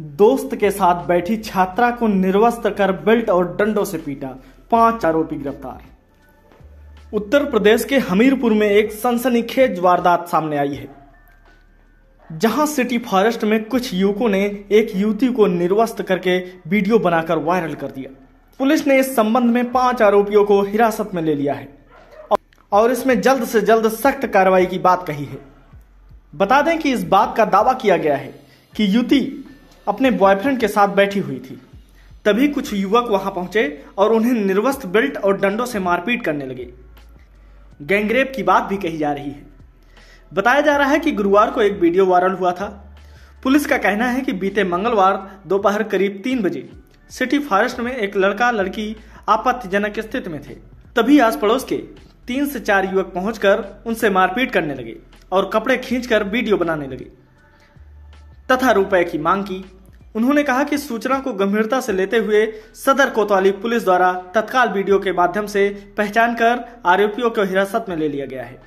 दोस्त के साथ बैठी छात्रा को निर्वस्त कर बेल्ट और डंडों से पीटा पांच आरोपी गिरफ्तार उत्तर प्रदेश के हमीरपुर में एक सनसनीखेज वारदात सामने आई है जहां सिटी फॉरेस्ट में कुछ युवकों ने एक युवती को निर्वस्त करके वीडियो बनाकर वायरल कर दिया पुलिस ने इस संबंध में पांच आरोपियों को हिरासत में ले लिया है और इसमें जल्द से जल्द सख्त कार्रवाई की बात कही है बता दें कि इस बात का दावा किया गया है कि युवती अपने बॉयफ्रेंड के साथ बैठी हुई थी तभी कुछ युवक वहां पहुंचे और उन्हें निर्वस्त्र बेल्ट और डंडों से मारपीट करने लगे गैंगरेप की बात भी कही जा रही है बताया जा रहा है कि गुरुवार को एक वीडियो वायरल हुआ था पुलिस का कहना है कि बीते मंगलवार दोपहर करीब तीन बजे सिटी फॉरेस्ट में एक लड़का लड़की आपत्तिजनक स्थिति में थे तभी आस पड़ोस के तीन से चार युवक पहुंचकर उनसे मारपीट करने लगे और कपड़े खींचकर वीडियो बनाने लगे तथा रुपए की मांग की उन्होंने कहा कि सूचना को गंभीरता से लेते हुए सदर कोतवाली पुलिस द्वारा तत्काल वीडियो के माध्यम से पहचान कर आरोपियों को हिरासत में ले लिया गया है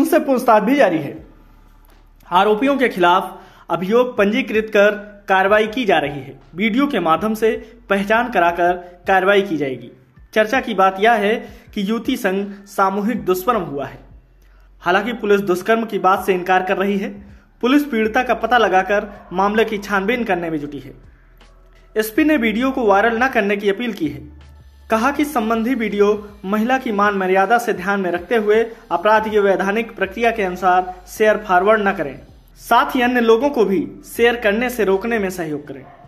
उनसे पूछताछ भी जारी है आरोपियों के खिलाफ अभियोग पंजीकृत कर कार्रवाई की जा रही है वीडियो के माध्यम से पहचान कराकर कार्रवाई की जाएगी चर्चा की बात यह है कि युवती संघ सामूहिक दुष्कर्म हुआ है हालांकि पुलिस दुष्कर्म की बात से इनकार कर रही है पुलिस पीड़िता का पता लगाकर मामले की छानबीन करने में जुटी है एसपी ने वीडियो को वायरल न करने की अपील की है कहा कि संबंधी वीडियो महिला की मान मर्यादा से ध्यान में रखते हुए अपराध की वैधानिक प्रक्रिया के अनुसार शेयर फॉरवर्ड न करें साथ ही अन्य लोगों को भी शेयर करने से रोकने में सहयोग करें